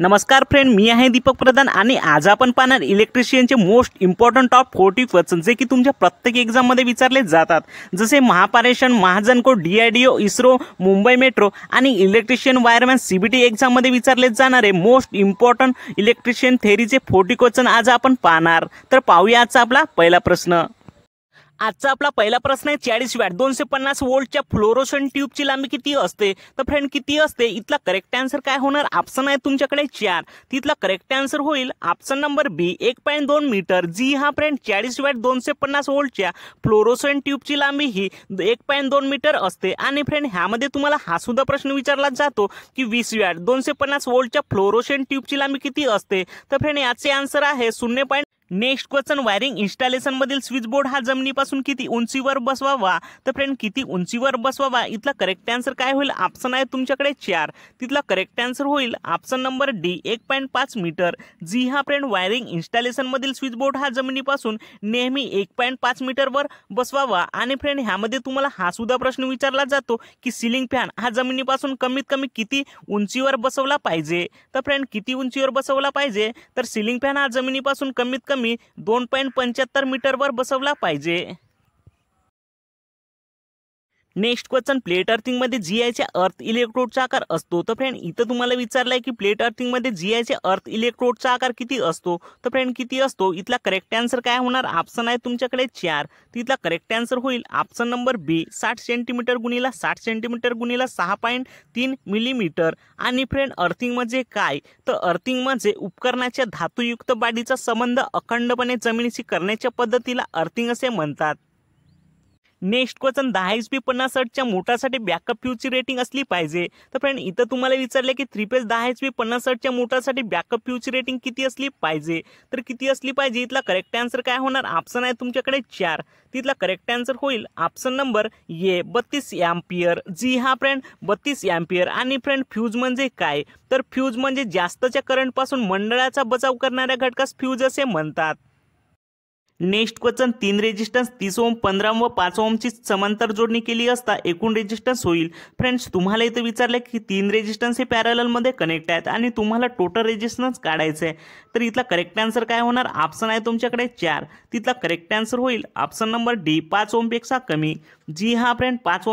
नमस्कार फ्रेंड मी आहे दीपक प्रधान आणि आज आपण पाहणार इलेक्ट्रिशियनचे most important top forty question जे की तुमच्या प्रत्येक एक्झाममध्ये विचारले जातात जसे Mahapareshan Mahagenco D I D O ISRO Mumbai metro आणि electrician wireman C B T एक्झाममध्ये विचारले जाणारे मोस्ट इम्पॉर्टंट इलेक्ट्रिशियन थेरीचे फोर्टी क्वेश्चन आज आपण पाहणार तर पाहूया आजचा आपला पहिला प्रश्न आजचा आपला पहिला प्रश्न आहे चाळीस वॅट दोनशे पन्नास वोल्टच्या फ्लोरोसन ट्यूबची लांबी किती असते तर फ्रेंड किती असते इथला करेक्ट आन्सर काय होणार ऑप्शन आहे तुमच्याकडे चार तिथला करेक्ट आन्सर होईल ऑप्शन नंबर बी एक पॉईंट दोन मीटर जी हा फ्रेंड चाळीस वॅट दोनशे पन्नास वोल्टच्या फ्लोरोसन ट्यूबची लांबी ही एक पॉईंट दोन मीटर असते आणि फ्रेंड ह्यामध्ये तुम्हाला हा सुद्धा प्रश्न विचारला जातो की वीस वॅट दोनशे पन्नास वोल्टच्या फ्लोरोसन ट्यूबची लांबी किती असते तर फ्रेंड याचे आन्सर आहे शून्य पॉईंट नेक्स्ट क्वेश्चन वायरिंग मधील स्विच बोर्ड हा जमिनीपासून किती उंचीवर बसवावा तर फ्रेंड किती उंचीवर बसवावा इथला करेक्ट आन्सर काय होईल ऑप्शन आहे तुमच्याकडे चार तिथला करेक्ट आन्सर होईल ऑप्शन नंबर डी एक पॉईंट पाच मीटर जी हा फ्रेंड वायरिंग मधील स्विच बोर्ड हा जमिनीपासून नेहमी एक पॉईंट पाच मीटरवर बसवावा आणि फ्रेंड ह्यामध्ये तुम्हाला हा सुद्धा प्रश्न विचारला जातो की सिलिंग फॅन हा जमिनीपासून कमीत कमी किती उंचीवर बसवला पाहिजे तर फ्रेंड किती उंचीवर बसवला पाहिजे तर सिलिंग फॅन हा जमिनीपासून कमीत कमी कमी दोन पॉईंट पंच्याहत्तर मीटरवर बसवला पाहिजे नेक्स्ट क्वेश्चन प्लेट अर्थिंगमध्ये जी आयच्या अर्थ इलेक्ट्रोडचा आकार असतो तर फ्रेंड इथं तुम्हाला विचारलं आहे की प्लेट अर्थिंगमध्ये जी आयचे अर्थ इलेक्ट्रोडचा आकार किती असतो तर फ्रेंड किती असतो इथला करेक्ट आन्सर काय होणार ऑप्शन आहे तुमच्याकडे चार तिथला करेक्ट आन्सर होईल ऑप्शन नंबर बी साठ सेंटीमीटर गुणीला साठ सेंटीमीटर गुणीला सहा पॉईंट तीन मिलीमीटर आणि फ्रेंड अर्थिंग म्हणजे काय तर अर्थिंग म्हणजे उपकरणाच्या धातुयुक्त बाडीचा संबंध अखंडपणे जमिनीशी करण्याच्या पद्धतीला अर्थिंग असे म्हणतात नेक्स्ट क्वेश्चन दहा एच पी पन्नास साठच्या मोटारसाठी बॅकअप फ्यूजची रेटिंग असली पाहिजे तर फ्रेंड इथं तुम्हाला विचारले की थ्री पेज दहा एच पी पन्नास साठच्या बॅकअप फ्यूची रेटिंग किती असली पाहिजे तर किती असली पाहिजे इथला करेक्ट आन्सर काय होणार ऑप्शन आहे तुमच्याकडे चार तिथला करेक्ट आन्सर होईल ऑप्शन नंबर ए बत्तीस एम्पियर जी हा फ्रेंड बत्तीस एम्पियर आणि फ्रेंड फ्यूज म्हणजे काय तर फ्यूज म्हणजे जास्तच्या करंटपासून मंडळाचा बचाव करणाऱ्या घटकास फ्यूज असे म्हणतात नेक्स्ट क्वेश्चन तीन रेजिस्टन्स तीस ओम पंधरा व पाच ओमची समांतर जोडणी केली असता एकूण रेजिस्टन्स होईल फ्रेंड्स तुम्हाला इथं विचारलं की तीन रेजिस्टन्स हे मध्ये कनेक्ट आहेत आणि तुम्हाला टोटल रेजिस्टन्स काढायचं आहे तर इथला करेक्ट आन्सर काय होणार ऑप्शन आहे तुमच्याकडे चार तिथला करेक्ट आन्सर होईल ऑप्शन नंबर डी पाच ओमपेक्षा कमी जी हा फ्रेंड पाच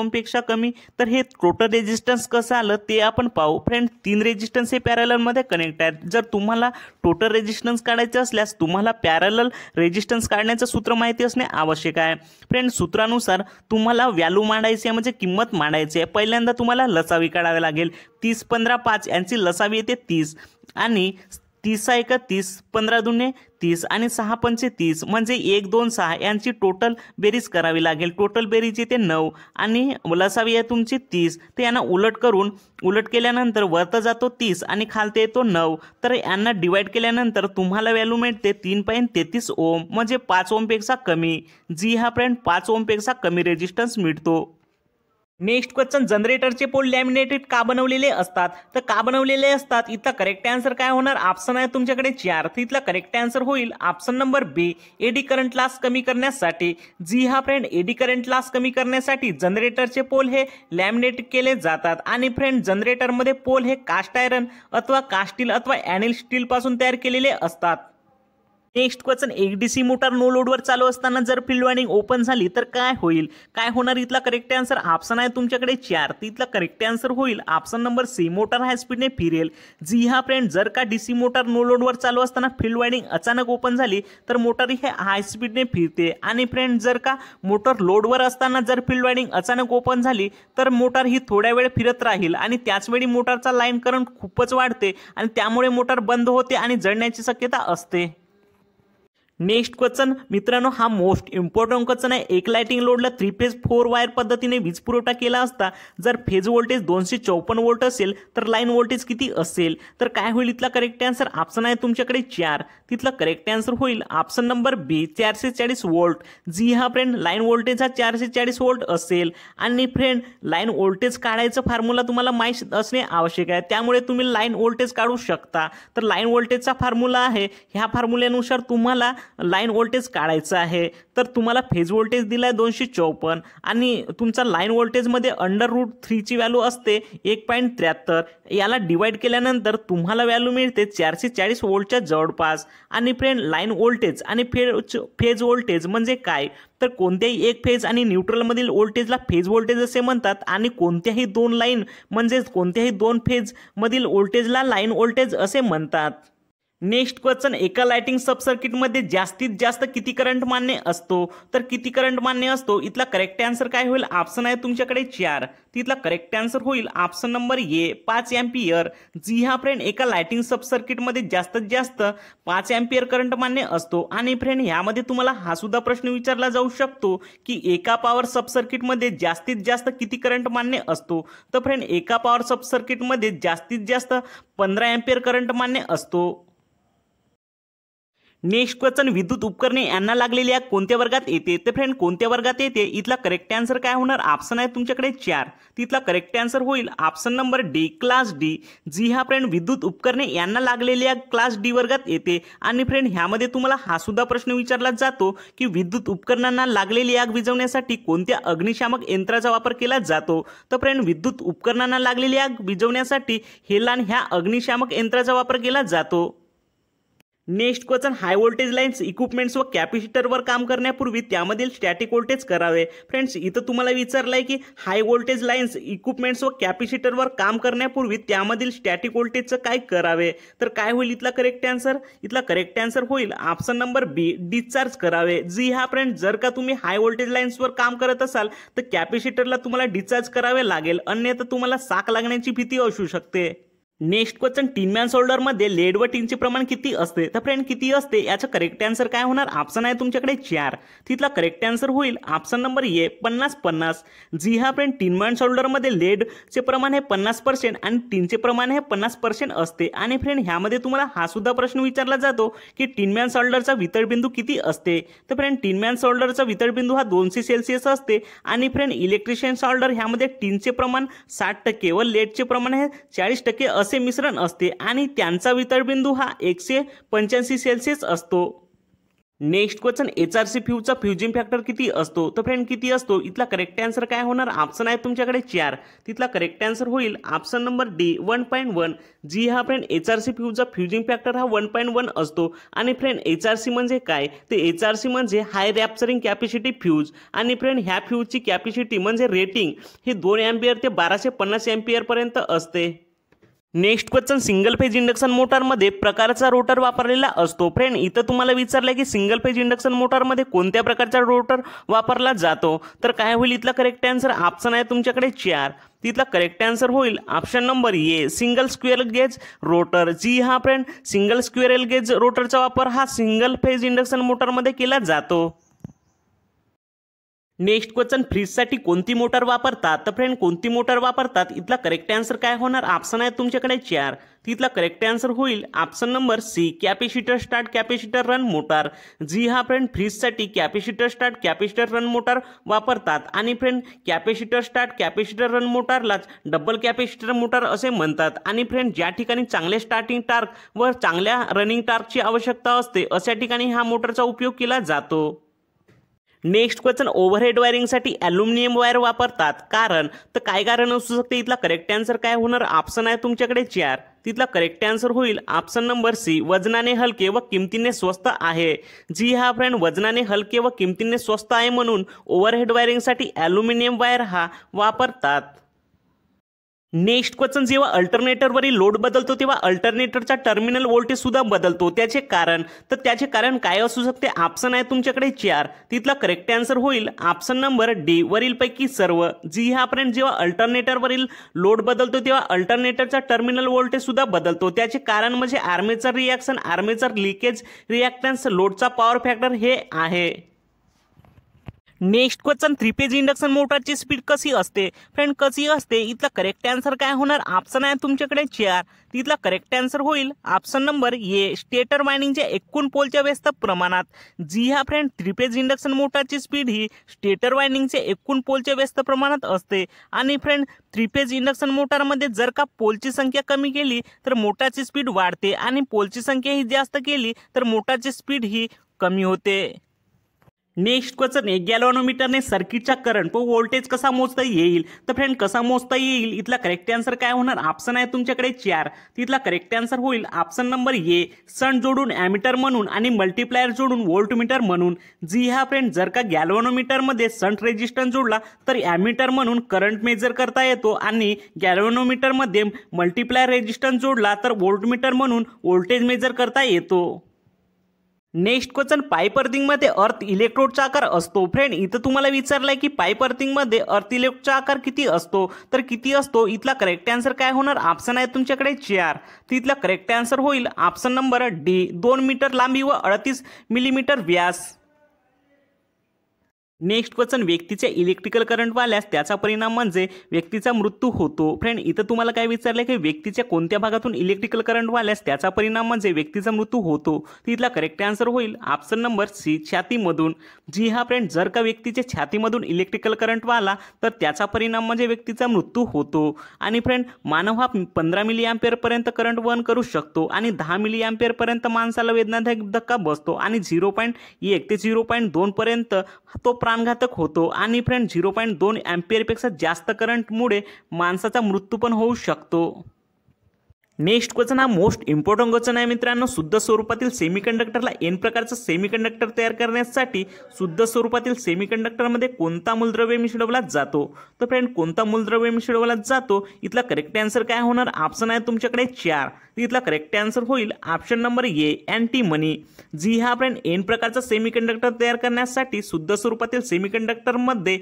कमी तर हे टोटल रेजिस्टन्स कसं आलं ते आपण पाहू फ्रेंड तीन रेजिस्टन्स हे पॅरलमध्ये कनेक्ट आहेत जर तुम्हाला टोटल रेजिस्टन्स काढायचे असल्यास तुम्हाला पॅरल रेजिस्टन्स काढण्याचं सूत्र माहिती असणे आवश्यक आहे फ्रेंड सूत्रानुसार तुम्हाला व्हॅल्यू मांडायची आहे म्हणजे किंमत मांडायची आहे पहिल्यांदा तुम्हाला लसावी काढावी लागेल तीस पंधरा पाच यांची लसावी येते तीस आणि तीस आहे का तीस पंधरा दुने तीस आणि सहा पंचे तीस म्हणजे एक दोन सहा यांची टोटल बेरीज करावी लागेल टोटल बेरीज येते नऊ आणि लसावी आहे तुमची तीस तर यांना उलट करून उलट केल्यानंतर वरता जातो तीस आणि खालते येतो नऊ तर यांना डिवाईड केल्यानंतर तुम्हाला व्हॅल्यू मिळते तीन पॉईंट तेहतीस ओम म्हणजे पाच ओमपेक्षा कमी जी हा पॉईंट पाच ओमपेक्षा कमी रेजिस्टन्स मिळतो नेक्स्ट क्वेश्चन जनरेटरचे पोल लॅमिनेटेड का बनवलेले असतात तर का बनवलेले असतात इथला करेक्ट आन्सर काय होणार ऑप्शन आहे तुमच्याकडे चार तर इथला करेक्ट आन्सर होईल option number B eddy current loss कमी करण्यासाठी जी हा फ्रेंड एडी करंट लॉस कमी करण्यासाठी जनरेटरचे पोल हे लॅमिनेट केले जातात आणि फ्रेंड जनरेटरमध्ये पोल हे कास्ट आयरन अथवा कास्टील अथवा ॲनिल स्टीलपासून तयार केलेले असतात next question A C motor no लोडवर चालू असताना जर फील्ड वाइंडिंग ओपन झाली तर काय होईल काय होणार इथला करेक्ट आन्सर ऑप्शन आहे तुमच्याकडे चार तर इथला करेक्ट आन्सर होईल option number C motor high स्पीडने फिरेल जी हा फ्रेंड जर का डीसी मोटार नो लोडवर चालू असताना फील्ड वाइंडिंग अचानक ओपन झाली तर मोटार हे हाय स्पीडने फिरते आणि फ्रेंड जर का मोटर लोडवर असताना जर फील्ड वाइंडिंग अचानक ओपन झाली तर मोटार ही थोड्या वेळ फिरत राहील आणि त्याचवेळी मोटारचा लाईन करंट खूपच वाढते आणि त्यामुळे मोटार बंद होते आणि जळण्याची शक्यता असते नेक्स्ट क्वेश्चन मित्रांनो हा मोस्ट इम्पॉर्टंट क्वेश्चन आहे एक लायटिंग लोडला थ्री फेज फोर वायर पद्धतीने वीज पुरवठा केला असता जर फेज व्होल्टेज दोनशे चौपन्न वोल्ट असेल तर लाईन व्होल्टेज किती असेल तर काय होईल इथला करेक्ट आन्सर ऑप्शन आहे तुमच्याकडे चार तिथला करेक्ट आन्सर होईल ऑप्शन नंबर बी चारशे चाळीस वोल्ट जी हा फ्रेंड लाईन व्होल्टेज हा चारशे चाळीस वोल्ट असेल आणि फ्रेंड लाईन व्होल्टेज काढायचं फॉर्म्युला तुम्हाला माहीत असणे आवश्यक आहे त्यामुळे तुम्ही लाईन व्होल्टेज काढू शकता तर लाईन व्होल्टेजचा फॉर्म्युला आहे ह्या फॉर्म्युल्यानुसार तुम्हाला लाईन वोल्टेज काढायचं आहे तर तुम्हाला फेज वोल्टेज दिला आहे दोनशे चौपन्न आणि तुमचा लाईन व्होल्टेजमध्ये अंडर रूट थ्रीची व्हॅल्यू असते एक पॉईंट त्र्याहत्तर याला डिवाईड केल्यानंतर तुम्हाला व्हॅल्यू मिळते चारशे चाळीस वोल्टच्या जवळपास आणि फ्रेंड लाईन वोल्टेज आणि फेज फेज वोल्टेज म्हणजे काय तर कोणत्याही एक फेज आणि न्यूट्रलमधील वोल्टेजला फेज व्होल्टेज असे म्हणतात आणि कोणत्याही दोन लाईन म्हणजेच कोणत्याही दोन फेजमधील वोल्टेजला लाईन वोल्टेज असे म्हणतात नेक्स्ट क्वेश्चन एका लाइटिंग सब सर्किटमध्ये जास्तीत जास्त किती करंट मान्य असतो तर किती करंट मान्य असतो इथला करेक्ट आन्सर काय होईल ऑप्शन आहे तुमच्याकडे चार तिथला करेक्ट आन्सर होईल ऑप्शन नंबर ए पाच एम्पियर जी हा फ्रेंड एका लाइटिंग सब सर्किटमध्ये जास्तीत जास्त पाच एम्पियर करंट मान्य असतो आणि फ्रेंड ह्यामध्ये तुम्हाला हा सुद्धा प्रश्न विचारला जाऊ शकतो की एका पॉवर सब सर्किटमध्ये जास्तीत जास्त किती करंट मान्य असतो तर फ्रेंड एका पॉवर सब सर्किटमध्ये जास्तीत जास्त पंधरा एम्पियर करंट मान्य असतो नेक्स्ट क्वेश्चन विद्युत उपकरणे यांना लागलेली आग कोणत्या वर्गात येते तर फ्रेंड कोणत्या वर्गात येते इथला करेक्ट आन्सर काय होणार ऑप्शन आहे तुमच्याकडे चार तिथला करेक्ट आन्सर होईल option number D class D जी हा फ्रेंड विद्युत उपकरणे यांना लागलेली आग क्लास डी वर्गात येते आणि फ्रेंड ह्यामध्ये तुम्हाला हा सुद्धा प्रश्न विचारला जातो की विद्युत उपकरणांना लागलेली आग विजवण्यासाठी कोणत्या अग्निशामक यंत्राचा वापर केला जातो तर फ्रेंड विद्युत उपकरणांना लागलेली आग विजवण्यासाठी हेलान ह्या अग्निशामक यंत्राचा वापर केला जातो next question high voltage lines equipments व कॅपॅसिटरवर काम करण्यापूर्वी त्यामधील स्टॅटिक वोल्टेज करावे फ्रेंड्स इथं तुम्हाला विचारलंय की हाय व्होल्टेज लाईन्स इक्विपमेंट्स व कॅपॅसिटरवर काम करण्यापूर्वी त्यामधील स्टॅटिक व्होल्टेजचं काय करावे तर काय होईल इथला करेक्ट आन्सर इथला करेक्ट आन्सर होईल ऑप्शन नंबर बी डिस्चार्ज करावे जी हा फ्रेंड जर का तुम्ही हाय वोल्टेज लाईन्सवर काम करत असाल तर कॅपॅसिटरला तुम्हाला डिस्चार्ज करावे लागेल अन्यथा तुम्हाला साक लागण्याची भीती असू शकते नेक्स्ट क्वेश्चन टीन मॅन सोल्डरमध्ये लेड व टीनचे प्रमाण किती असते तर फ्रेंड किती असते याचं करेक्ट आन्सर काय होणार ऑप्शन आहे तुमच्याकडे चार तिथला करेक्ट आन्सर होईल ऑप्शन नंबर ए पन्नास पन्नास जी हा फ्रेंड टीन मॅन लेड लेडचे प्रमाण हे पन्नास पर्सेंट आणि टीनचे प्रमाण हे पन्नास पर्सेंट असते आणि फ्रेंड ह्यामध्ये तुम्हाला हा सुद्धा प्रश्न विचारला जातो की टीन मॅन सोल्डरचा वितळबिंदू किती असते तर फ्रेंड टीन मॅन सोल्डरचा वितळबिंदू हा दोनशे सेल्सिअस असते आणि फ्रेंड इलेक्ट्रिशियन सोल्डर ह्यामध्ये टीनचे प्रमाण साठ टक्के व लेडचे प्रमाण हे चाळीस टक्के असते असे मिश्रण असते आणि त्यांचा वितळबिंदू हा एकशे पंच्याऐंशी सेल्सिअस असतो next question H R C फ्यूचा फ्युजिंग फॅक्टर किती असतो तर फ्रेंड किती असतो इथला करेक्ट आन्सर काय होणार ऑप्शन आहे तुमच्याकडे चार तिथला करेक्ट आन्सर होईल option number D one point one जी हा फ्रेंड एच आर सी फ्यूचा फ्युजिंग फॅक्टर हा वन पॉईंट वन असतो आणि फ्रेंड एच आर सी म्हणजे काय ते एच आर सी म्हणजे हाय रॅप्चरिंग कॅपॅसिटी फ्यूज आणि फ्रेंड ह्या फ्यूजची कॅपॅसिटी म्हणजे रेटिंग हे दोन एम्पियर ते बाराशे पन्नास एम्पियरपर्यंत असते next question single phase induction मोटरमध्ये प्रकारचा रोटर वापरलेला असतो फ्रेंड इथं तुम्हाला विचारलं की सिंगल फेज इंडक्शन मोटरमध्ये कोणत्या प्रकारचा रोटर वापरला जातो तर काय होईल इथला करेक्ट आन्सर ऑप्शन आहे तुमच्याकडे चार तिथला करेक्ट आन्सर होईल option number A single square gauge rotor जी हा फ्रेंड सिंगल स्क्वेअर गेज रोटरचा वापर हा सिंगल फेज इंडक्शन मोटरमध्ये केला जातो नेक्स्ट क्वेश्चन फ्रीजसाठी कोणती मोटर वापरतात तर फ्रेंड कोणती मोटर वापरतात इथला करेक्ट आन्सर काय होणार ऑप्शन आहे तुमच्याकडे चार तिथला करेक्ट आन्सर होईल option number C capacitor start capacitor run motor जी हा फ्रेंड फ्रीजसाठी capacitor start capacitor run motor वापरतात आणि friend capacitor start capacitor run मोटारलाच डबल कॅपेसिटर मोटार असे म्हणतात आणि फ्रेंड ज्या ठिकाणी चांगले स्टार्टिंग टार्क व चांगल्या रनिंग टार्कची आवश्यकता असते अशा ठिकाणी हा मोटरचा उपयोग केला जातो नेक्स्ट क्वेश्चन ओव्हरहेड वायरिंगसाठी ॲल्युमिनियम वायर वापरतात कारण तर काय कारण असू शकते इथला करेक्ट आन्सर काय होणार ऑप्शन आहे तुमच्याकडे चार तिथला करेक्ट आन्सर होईल ऑप्शन नंबर सी वजनाने हलके व किमतीने स्वस्त आहे जी हा फ्रेंड वजनाने हलके व किमतीने स्वस्त आहे म्हणून ओव्हरहेड वायरिंगसाठी ॲल्युमिनियम वायर हा वापरतात नेक्स्ट क्वेश्चन जेव्हा अल्टरनेटरवरील लोड बदलतो तेव्हा अल्टरनेटरचा टर्मिनल व्होल्टेज सुद्धा बदलतो त्याचे कारण तर त्याचे कारण काय असू शकते ऑप्शन आहे तुमच्याकडे चार तिथला करेक्ट आन्सर होईल ऑप्शन नंबर डी वरीलपैकी सर्व जी हा पर्यंत जेव्हा अल्टरनेटरवरील लोड बदलतो तेव्हा अल्टरनेटरचा टर्मिनल व्होल्टेज सुद्धा बदलतो त्याचे कारण म्हणजे armature reaction armature leakage reactance लोडचा पॉवर फॅक्टर हे आहे next question three phase induction मोटरची स्पीड कशी असते फ्रेंड कशी असते इथला करेक्ट आन्सर काय होणार ऑप्शन आहे तुमच्याकडे चार तिथला करेक्ट आन्सर होईल ऑप्शन नंबर ए स्टेटर वायनिंगच्या एकूण पोलच्या व्यस्त प्रमाणात जी हा फ्रेंड थ्री पेज इंडक्शन मोटरची स्पीड ही स्टेटर वायनिंगच्या एकूण पोलच्या व्यस्त प्रमाणात असते आणि फ्रेंड थ्री पेज इंडक्शन मोटरमध्ये जर का पोलची संख्या कमी केली तर मोटरची स्पीड वाढते आणि पोलची संख्या ही जास्त केली तर मोटारची स्पीड ही कमी होते नेक्स्ट क्वेश्चन आहे गॅलोनोमीटरने सर्किटचा करंट व व्होल्टेज कसा मोजता येईल तर फ्रेंड कसा मोजता येईल इथला करेक्ट आन्सर काय होणार ऑप्शन आहे तुमच्याकडे चार तिथला करेक्ट आन्सर होईल ऑप्शन नंबर ए सण जोडून ॲमिटर म्हणून आणि मल्टिप्लायर जोडून व्होल्टमीटर म्हणून जी हा फ्रेंड जर का गॅलोनोमीटरमध्ये सण रेजिस्टन्स जोडला तर ॲमिटर म्हणून करंट मेजर करता येतो आणि गॅलोनोमीटरमध्ये मल्टिप्लायर रेजिस्टन्स जोडला तर व्होल्टमीटर म्हणून व्होल्टेज मेजर करता येतो नेक्स्ट क्वेश्चन पाईप अर्थ इलेक्ट्रोडचा आकार असतो फ्रेंड इथं तुम्हाला विचारलाय की पाईप अर्थिंगमध्ये अर्थ इलेक्ट्रोडचा आकार किती असतो तर किती असतो इथला करेक्ट आन्सर काय होणार ऑप्शन आहे तुमच्याकडे चार तर इथला करेक्ट आन्सर होईल ऑप्शन नंबर डी दोन मीटर लांबी व अडतीस मिलीमीटर व्यास नेक्स्ट क्वेश्चन व्यक्तीच्या इलेक्ट्रिकल करंट वाल्यास त्याचा परिणाम म्हणजे व्यक्तीचा मृत्यू होतो फ्रेंड इथं तुम्हाला काय विचारलं की व्यक्तीच्या कोणत्या भागातून इलेक्ट्रिकल करंट वाल्यास त्याचा परिणाम म्हणजे व्यक्तीचा मृत्यू होतो तिथला करेक्ट आन्सर होईल ऑप्शन नंबर सी छातीमधून जी हा फ्रेंड जर का व्यक्तीच्या छातीमधून इलेक्ट्रिकल करंट वाला तर त्याचा परिणाम म्हणजे व्यक्तीचा मृत्यू होतो आणि फ्रेंड मानव हा पंधरा मिली पर्यंत करंट वहन करू शकतो आणि दहा मिली पर्यंत माणसाला वेदनादायक धक्का बसतो आणि झिरो पॉईंट एक ते झिरो पॉईंट दोनपर्यंत तो प्रा प्राणघातक होतो आणि फ्रेंड झिरो पॉईंट दोन ॲम्पियरपेक्षा जास्त करंटमुळे माणसाचा मृत्यू पण होऊ शकतो नेक्स्ट क्वेश्चन हा मोस्ट इम्पॉर्टंट क्वेश्चन आहे मित्रांनो शुद्ध स्वरूपातील सेमीकंडक्टरला एन प्रकारचा सेमीकंडक्टर तयार करण्यासाठी शुद्ध स्वरूपातील सेमीकंडक्टरमध्ये कोणता मूलद्रव्य मिसळवला जातो तर फ्रेंड कोणता मूलद्रव्य मिसळवला जातो इथला करेक्ट आन्सर काय होणार ऑप्शन आहे तुमच्याकडे चार इथला करेक्ट आन्सर होईल option number A antimony जी हा फ्रेंड एन प्रकारचा सेमीकंडक्टर तयार करण्यासाठी शुद्ध स्वरूपातील सेमीकंडक्टरमध्ये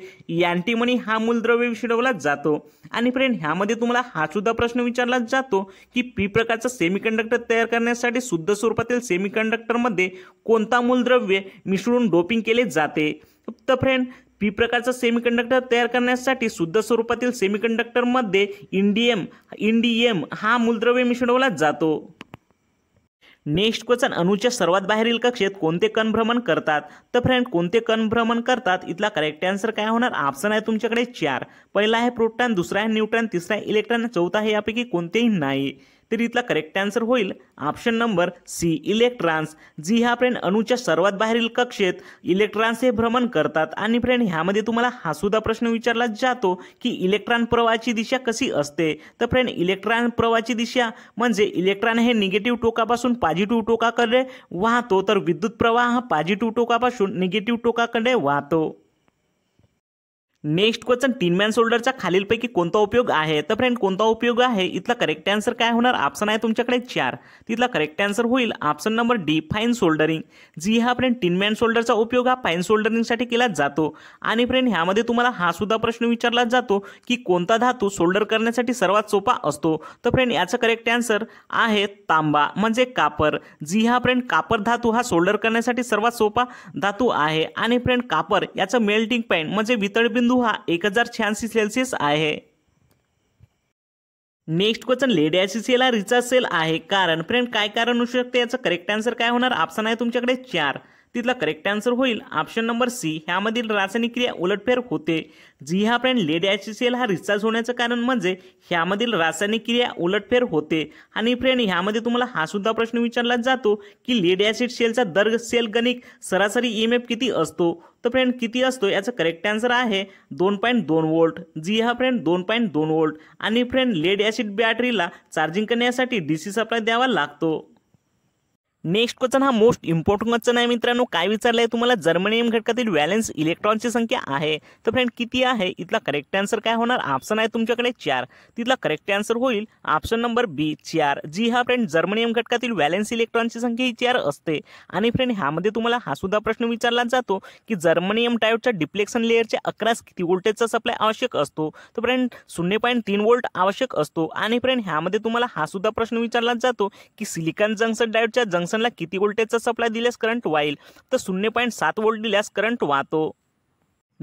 अँटी मनी हा मूलद्रव्य मिसळवला जातो आणि फ्रेंड ह्यामध्ये तुम्हाला हा सुद्धा प्रश्न विचारला जातो की की पी प्रकारचा सेमीकंडक्टर तयार करण्यासाठी शुद्ध स्वरूपातील सेमीकंडक्टरमध्ये कोणता मूलद्रव्य मिसळून डोपिंग केले जाते तर फ्रेंड पी प्रकारचा सेमीकंडक्टर तयार करण्यासाठी शुद्ध स्वरूपातील सेमीकंडक्टरमध्ये इंडियम इंडियम हा मूलद्रव्य मिसळवला जातो नेक्स्ट क्वेश्चन अणूच्या सर्वात बाहेरील कक्षेत कोणते कणभ्रमण करतात तर फ्रेंड कोणते कणभ्रमण करतात इथला करेक्ट आन्सर काय होणार ऑप्शन आहे तुमच्याकडे चार पहिला आहे प्रोटॉन दुसरा आहे न्यूट्रॉन तिसरा आहे इलेक्ट्रॉन चौथा आहे यापैकी कोणतेही नाही तर इथला करेक्ट आन्सर होईल ऑप्शन नंबर सी इलेक्ट्रॉन्स जी हा फ्रेंड अणूच्या सर्वात बाहेरील कक्षेत इलेक्ट्रॉन्स हे भ्रमण करतात आणि फ्रेंड ह्यामध्ये तुम्हाला हा सुद्धा प्रश्न विचारला जातो की इलेक्ट्रॉन प्रवाहाची दिशा कशी असते तर फ्रेंड इलेक्ट्रॉन प्रवाहाची दिशा म्हणजे इलेक्ट्रॉन हे निगेटिव्ह टोकापासून पॉझिटिव्ह टोकाकडे वाहतो तर विद्युत प्रवाह हा पॉझिटिव्ह टोकापासून निगेटिव्ह टोकाकडे वाहतो नेक्स्ट क्वेश्चन तीन मॅन सोल्डरचा खालीलपैकी कोणता उपयोग आहे तर फ्रेंड कोणता उपयोग आहे इथला करेक्ट आन्सर काय होणार ऑप्शन आहे तुमच्याकडे चार तिथला करेक्ट आन्सर होईल option number D fine soldering जी हा फ्रेंड तीन मॅन सोल्डरचा उपयोग हा फाईन सोल्डरिंगसाठी केला जातो आणि फ्रेंड ह्यामध्ये तुम्हाला हा सुद्धा प्रश्न विचारला जातो की कोणता धातू सोल्डर करण्यासाठी सर्वात सोपा असतो तर फ्रेंड याचा करेक्ट आन्सर आहे तांबा म्हणजे कापर जी हा फ्रेंड कापर धातू हा सोल्डर करण्यासाठी सर्वात सोपा धातू आहे आणि फ्रेंड कापर याचं मेल्टिंग पॉईंट म्हणजे वितळबिंद बिंदू हा एक हजार शहाऐंशी सेल्सिअस आहे नेक्स्ट क्वेश्चन लेड ॲसिसीला रिचार्ज सेल आहे कारण फ्रेंड काय कारण असू शकते याचं करेक्ट आन्सर काय होणार ऑप्शन आहे तुमच्याकडे चार तिथला करेक्ट आन्सर होईल ऑप्शन नंबर सी ह्यामधील रासायनिक क्रिया उलटफेर होते जी हा फ्रेंड लेड एल हा रिचार्ज होण्याचं कारण म्हणजे ह्यामधील रासायनिक क्रिया उलटफेर होते आणि फ्रेंड ह्यामध्ये तुम्हाला हा सुद्धा प्रश्न विचारला जातो की लेड ॲसिड सेलचा दर सेल गणिक सरासरी ई e एफ किती असतो तर फ्रेंड किती असतो याचं करेक्ट आन्सर आहे दोन पॉईंट दोन वोल्ट जी हा फ्रेंड दोन पॉईंट दोन वोल्ट आणि फ्रेंड लेड ॲसिड बॅटरीला चार्जिंग करण्यासाठी डी सी सप्लाय द्यावा लागतो नेक्स्ट क्वेश्चन हा मोस्ट इम्पॉर्टंट क्वेश्चन आहे मित्रांनो काय विचारलं आहे तुम्हाला जर्मनियम घटकातील व्हॅलेन्स इलेक्ट्रॉनची संख्या आहे तर फ्रेंड किती आहे इथला करेक्ट आन्सर काय होणार ऑप्शन आहे तुमच्याकडे चार तिथला करेक्ट आन्सर होईल ऑप्शन नंबर बी चार जी हा फ्रेंड जर्मनियम घटकातील व्हॅलेन्स इलेक्ट्रॉनची संख्या ही चार असते आणि फ्रेंड ह्यामध्ये तुम्हाला हा सुद्धा प्रश्न विचारला जातो की जर्मनियम टाईपच्या डिप्लेक्शन लेअरच्या अकरा किती वोल्टेजचा सप्लाय आवश्यक असतो तर फ्रेंड शून्य पॉईंट तीन वोल्ट आवश्यक असतो आणि फ्रेंड ह्यामध्ये तुम्हाला हा सुद्धा प्रश्न विचारला जातो की सिलिकॉन जंक्शन डायोडच्या जंक्शन कंडक्टरला किती व्होल्टेजचा सप्लाय दिल्यास करंट वाईल तर शून्य पॉईंट सात वोल्ट दिल्यास करंट वाहतो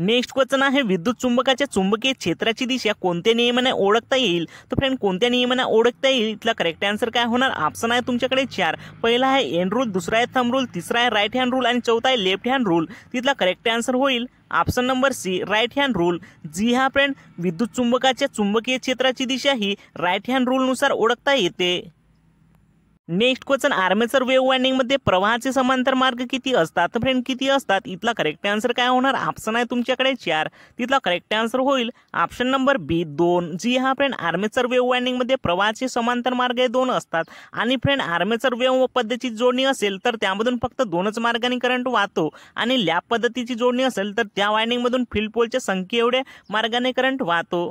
नेक्स्ट क्वेश्चन आहे विद्युत चुंबकाच्या चुंबकीय क्षेत्राची दिशा कोणत्या नियमाने ओळखता येईल तर फ्रेंड कोणत्या नियमाने ओळखता येईल इथला करेक्ट आन्सर काय होणार ऑप्शन आहे तुमच्याकडे चार पहिला आहे एन रूल दुसरा आहे थम रूल तिसरा आहे राईट हँड रूल आणि चौथा आहे लेफ्ट हँड रूल तिथला करेक्ट आन्सर होईल option number C right hand rule जी हा फ्रेंड विद्युत चुंबकाच्या चुंबकीय क्षेत्राची दिशा ही राईट हँड रूलनुसार ओळखता येते नेक्स्ट क्वेश्चन आर्मेचर वेव्ह मध्ये प्रवाहाचे समांतर मार्ग किती असतात फ्रेंड किती असतात इथला करेक्ट आन्सर काय होणार ऑप्शन आहे तुमच्याकडे चार तिथला करेक्ट आन्सर होईल ऑप्शन नंबर बी दोन जी हा फ्रेंड आर्मेचर वेव वायनिंगमध्ये प्रवाहाचे समांतर मार्ग हे दोन असतात आणि फ्रेंड आर्मेचर वेव पद्धतीची जोडणी असेल तर त्यामधून फक्त दोनच मार्गाने करंट वाहतो आणि लॅब पद्धतीची जोडणी असेल तर त्या मधून फिल पोलच्या संख्ये एवढ्या मार्गाने करंट वाहतो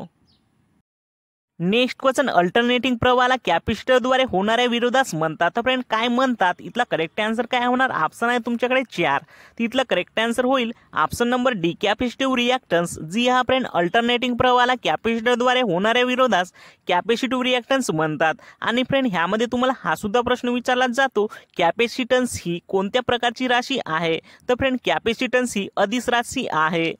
नेक्स्ट क्वेश्चन अल्टरनेटिंग प्रवाहाला कॅपिसिटरद्वारे होणाऱ्या विरोधास म्हणतात तर फ्रेंड काय म्हणतात इथला करेक्ट आन्सर काय होणार ऑप्शन आहे तुमच्याकडे चार तिथला करेक्ट आन्सर होईल option number D capacitive reactance जी हा फ्रेंड अल्टरनेटिंग प्रवाहाला कॅपेसिटरद्वारे होणाऱ्या विरोधास कॅपेसिटिव्ह रिॲक्टन्स म्हणतात आणि फ्रेंड ह्यामध्ये तुम्हाला हा सुद्धा प्रश्न विचारला जातो कॅपेसिटन्स ही कोणत्या प्रकारची राशी आहे तर फ्रेंड कॅपेसिटन्स ही अधिस राशी आहे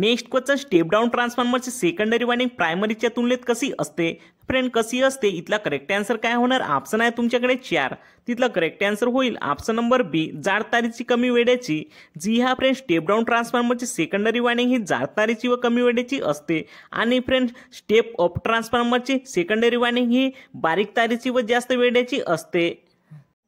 नेक्स्ट क्वेश्चन स्टेप डाऊन ट्रान्सफॉर्मरची सेकंडरी वायंडिंग प्रायमरीच्या तुलनेत कशी असते फ्रेंड कशी असते इथला करेक्ट आन्सर काय होणार ऑप्शन आहे तुमच्याकडे चार तिथला करेक्ट आन्सर होईल ऑप्शन नंबर बी जाड तारीची कमी वेड्याची जी हा फ्रेंड स्टेप डाऊन ट्रान्सफॉर्मरची सेकंडरी वाइंडिंग ही जाड तारीची व कमी वेड्याची असते आणि फ्रेंड स्टेप ऑफ ट्रान्सफॉर्मरची सेकंडरी वाइंडिंग ही बारीक तारीची व जास्त वेड्याची असते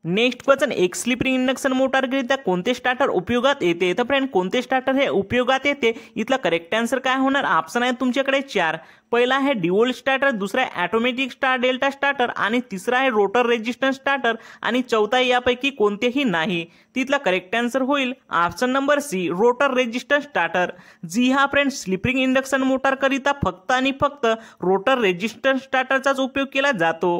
नेक्स्ट क्वेश्चन एक स्लिपिंग इंडक्शन मोटारकरिता कोणते स्टार्टर उपयोगात येते तर फ्रेंड कोणते स्टार्टर हे उपयोगात येते इथला करेक्ट आन्सर काय होणार ऑप्शन आहे तुमच्याकडे चार पहिला आहे डिओल स्टार्टर दुसरा आहे ॲटोमॅटिक स्टार डेल्टा स्टार्टर आणि तिसरा आहे रोटर रेजिस्टन्स स्टार्टर आणि चौथा यापैकी कोणतेही नाही तिथला करेक्ट आन्सर होईल option number C rotor resistance starter जी हा फ्रेंड स्लिपिंग इंडक्शन मोटरकरिता फक्त आणि फक्त रोटर रेजिस्टन्स स्टार्टरचाच उपयोग केला जातो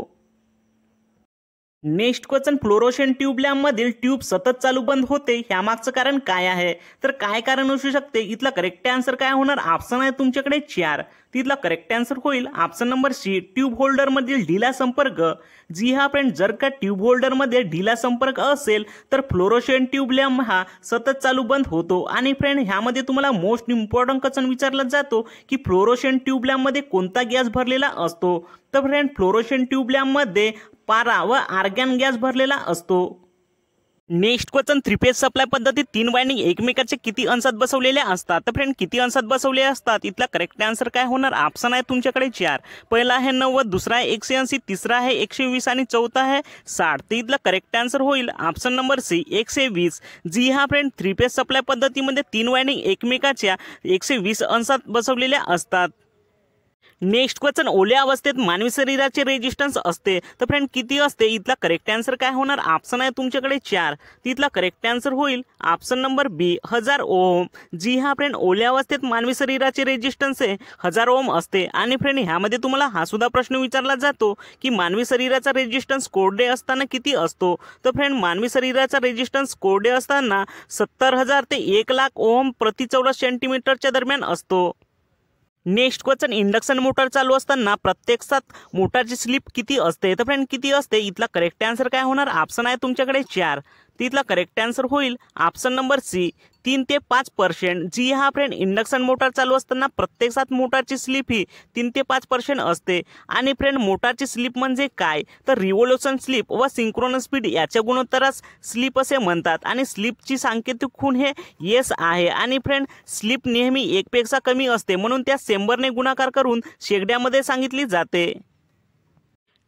नेक्स्ट क्वेश्चन फ्लोरोशन मधील ट्यूब सतत चालू बंद होते ह्यामागचं कारण काय आहे तर काय कारण असू शकते इथलं करेक्ट आन्सर काय होणार ऑप्शन आहे तुमच्याकडे चार तिथला करेक्ट आन्सर होईल ऑप्शन नंबर सी ट्यूब होल्डरमधील ढिला संपर्क जी हा फ्रेंड जर का ट्यूब होल्डरमध्ये ढिला संपर्क असेल तर फ्लोरोशन ट्यूब लॅम्प हा सतत चालू बंद होतो आणि फ्रेंड ह्यामध्ये तुम्हाला मोस्ट इम्पॉर्टंट क्वेश्चन विचारला जातो की फ्लोरोशन ट्यूब लॅम्पमध्ये कोणता गॅस भरलेला असतो तर फ्रेंड फ्लोरोशन ट्यूब लॅम्पमध्ये पारा व आर्गॅन गॅस भरलेला असतो next question three phase supply पद्धतीत तीन वायंडिंग एकमेकाचे किती अंशात बसवलेल्या असतात तर फ्रेंड किती अंशात बसवले असतात इथला करेक्ट आन्सर काय होणार ऑप्शन आहे तुमच्याकडे चार पहिला आहे नव्वद दुसरा आहे एकशे ऐंशी तिसरा आहे एकशे वीस आणि चौथा आहे साठ तर इथला करेक्ट आन्सर होईल ऑप्शन नंबर सी एकशे वीस जी हा फ्रेंड थ्री फेज सप्लाय पद्धतीमध्ये तीन वायंडिंग एकमेकाच्या एकशे वीस अंशात बसवलेल्या असतात नेक्स्ट क्वेश्चन ओल्या अवस्थेत मानवी शरीराचे रेजिस्टन्स असते तर फ्रेंड किती असते इथला करेक्ट आन्सर काय होणार ऑप्शन आहे तुमच्याकडे चार तिथला करेक्ट आन्सर होईल ऑप्शन नंबर बी हजार ओम जी हा फ्रेंड ओल्या अवस्थेत मानवी शरीराचे रेजिस्टन्स आहे हजार ओम असते आणि फ्रेंड ह्यामध्ये तुम्हाला हा सुद्धा प्रश्न विचारला जातो की मानवी शरीराचा रेजिस्टन्स कोरडे असताना किती असतो तर फ्रेंड मानवी शरीराचा रेजिस्टन्स कोरडे असताना सत्तर हजार ते एक लाख ओम प्रति चौरस सेंटीमीटरच्या दरम्यान असतो नेक्स्ट क्वेश्चन इंडक्शन मोटर चालू असताना प्रत्यक्षात मोटरची स्लिप किती असते तर फ्रेंड किती असते इथला करेक्ट आन्सर काय होणार ऑप्शन आहे तुमच्याकडे चार तिथला करेक्ट आन्सर होईल ऑप्शन नंबर सी तीन ते पाच पर्सेंट जी हा फ्रेंड इंडक्शन मोटर चालू असताना प्रत्येक सात मोटारची स्लिप ही तीन ते पाच पर्सेंट असते आणि फ्रेंड मोटारची स्लिप म्हणजे काय तर रिव्होल्युशन स्लिप व सिंक्रोन स्पीड याच्या गुणोत्तरास स्लिप असे म्हणतात आणि स्लिपची सांकेतिक खूण हे येस आहे आणि फ्रेंड स्लिप नेहमी एकपेक्षा कमी असते म्हणून त्या सेंबरने गुणाकार करून शेगड्यामध्ये सांगितली जाते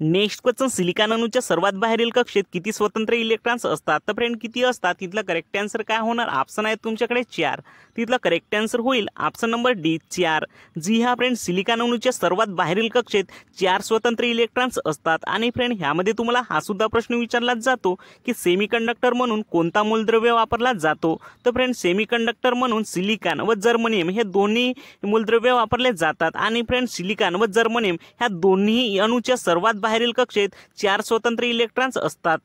नेक्स्ट क्वेश्चन सिलिकॉन अणूच्या सर्वात बाहेरील कक्षेत किती स्वतंत्र इलेक्ट्रॉन्स असतात तर फ्रेंड किती असतात तिथला करेक्ट आन्सर काय होणार ऑप्शन आहे तुमच्याकडे चार तिथला करेक्ट आन्सर होईल ऑप्शन नंबर डी चार जी हा फ्रेंड सिलिकॉन अणूच्या सर्वात बाहेरील कक्षेत चार स्वतंत्र इलेक्ट्रॉन्स असतात आणि फ्रेंड ह्यामध्ये तुम्हाला हा सुद्धा प्रश्न विचारला जातो की सेमीकंडक्टर म्हणून कोणता मूलद्रव्य वापरला जातो तर फ्रेंड सेमीकंडक्टर म्हणून सिलिकॉन व जर्मनियम हे दोन्ही मूलद्रव्य वापरले जातात आणि फ्रेंड सिलिकॉन व जर्मनियम ह्या दोन्ही अणूच्या सर्वात बाहेर बाहेरील कक्षेत चार स्वतंत्र इलेक्ट्रॉन्स असतात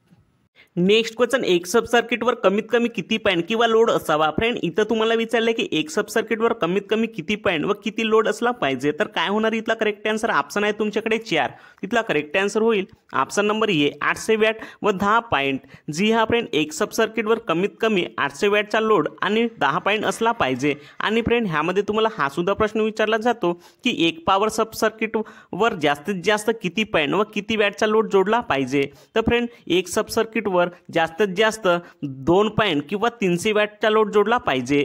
नेक्स्ट क्वेश्चन एक सब सर्किटवर कमीत कमी किती पॉईंट किंवा लोड असावा फ्रेंड इथं तुम्हाला विचारलं की एक सब सर्किटवर कमीत कमी किती पॉईंट व किती लोड असला पाहिजे तर काय होणार इथला करेक्ट आन्सर ऑप्शन आहे तुमच्याकडे चार इथला करेक्ट आन्सर होईल ऑप्शन नंबर ए आठशे वॅट व दहा पॉईंट जी हा फ्रेंड एक सब सर्किटवर कमीत कमी आठशे वॅटचा लोड आणि दहा पॉईंट असला पाहिजे आणि फ्रेंड ह्यामध्ये तुम्हाला हा सुद्धा प्रश्न विचारला जातो की एक पॉवर सब सर्किटवर जास्तीत जास्त किती पॉईंट व किती वॅटचा लोड जोडला पाहिजे तर फ्रेंड एक सब सर्किटवर जास्तीत जास्त दोन पॉईंट किंवा तीनशे वॅटचा लोड जोडला पाहिजे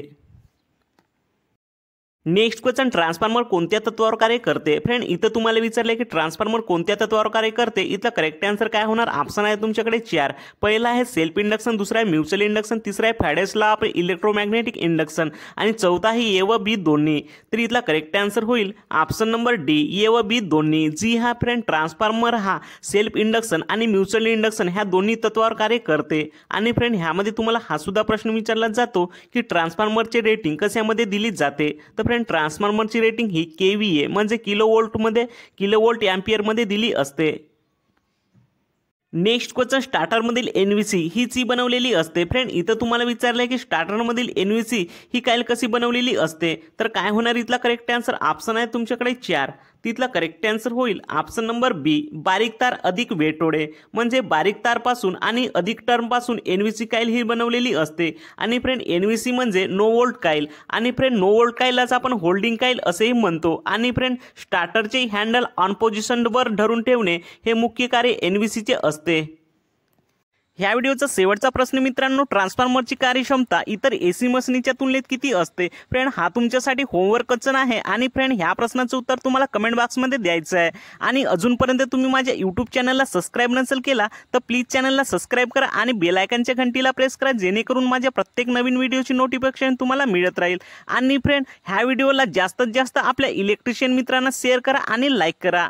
नेक्स्ट क्वेश्चन ट्रान्सफॉर्मर कोणत्या तत्वावर कार्य करते फ्रेंड इथं तुम्हाला विचारलं की ट्रान्सफॉर्मर कोणत्या तत्वावर कार्य करते इथलं करेक्ट आन्सर काय होणार ऑप्शन आहे तुमच्याकडे चार पहिला आहे सेल्फ इंडक्शन दुसरा आहे म्युच्युअल इंडक्शन तिसरा आहे फॅडेस आपण इलेक्ट्रोमॅग्नेटिक इंडक्शन आणि चौथा आहे ए व बी दोन्ही तर इथला करेक्ट आन्सर होईल ऑप्शन नंबर डी ए व बी दोन्ही जी हा फ्रेंड ट्रान्सफॉर्मर हा सेल्फ इंडक्शन आणि म्युच्युअल इंडक्शन ह्या दोन्ही तत्वावर कार्य करते आणि फ्रेंड ह्यामध्ये तुम्हाला हा सुद्धा प्रश्न विचारला जातो की ट्रान्सफॉर्मरचे रेटिंग कशामध्ये दिली जाते तर फ्रेंड ट्रान्सफॉर्मरची rating he K V A म्हणजे किलो वोल्टमध्ये किलो वोल्ट एम्पियरमध्ये दिली असते नेक्स्ट क्वेश्चन स्टार्टरमधील एन व्ही सी ही ची बनवलेली असते फ्रेंड इथं तुम्हाला विचारलं की स्टार्टरमधील एन व्ही सी ही कायल कशी बनवलेली असते तर काय होणार इथला करेक्ट आन्सर ऑप्शन आहे तुमच्याकडे चार तिथला करेक्ट आन्सर होईल ऑप्शन नंबर बी बारीक तार अधिक वेटोडे म्हणजे बारीक तारपासून आणि अधिक टर्मपासून एन व्ही सी काईल ही बनवलेली असते आणि फ्रेंड एन व्ही सी म्हणजे नो वोल्ट काईल आणि फ्रेंड नो वोल्ट काईलाच आपण होल्डिंग काईल असेही म्हणतो आणि फ्रेंड स्टार्टरचे हँडल ऑन पोझिशनवर धरून ठेवणे हे मुख्य कार्य एन व्ही सीचे असते ह्या व्हिडिओचा शेवटचा प्रश्न मित्रांनो ट्रान्सफॉर्मरची कार्यक्षमता इतर ए सी मशीनीच्या तुलनेत किती असते फ्रेंड हा तुमच्यासाठी होमवर्कच आहे आणि फ्रेंड ह्या प्रश्नाचं उत्तर तुम्हाला कमेंट बॉक्समध्ये द्यायचं आहे आणि अजूनपर्यंत तुम्ही माझ्या यूट्यूब चॅनलला सबस्क्राईब नसेल केला तर प्लीज चॅनलला सबस्क्राईब करा आणि बेलायकनच्या घंटीला प्रेस करा जेणेकरून माझ्या प्रत्येक नवीन व्हिडिओची नोटिफिकेशन तुम्हाला मिळत राहील आणि फ्रेंड ह्या व्हिडिओला जास्तीत जास्त आपल्या इलेक्ट्रिशियन मित्रांना शेअर करा आणि लाईक करा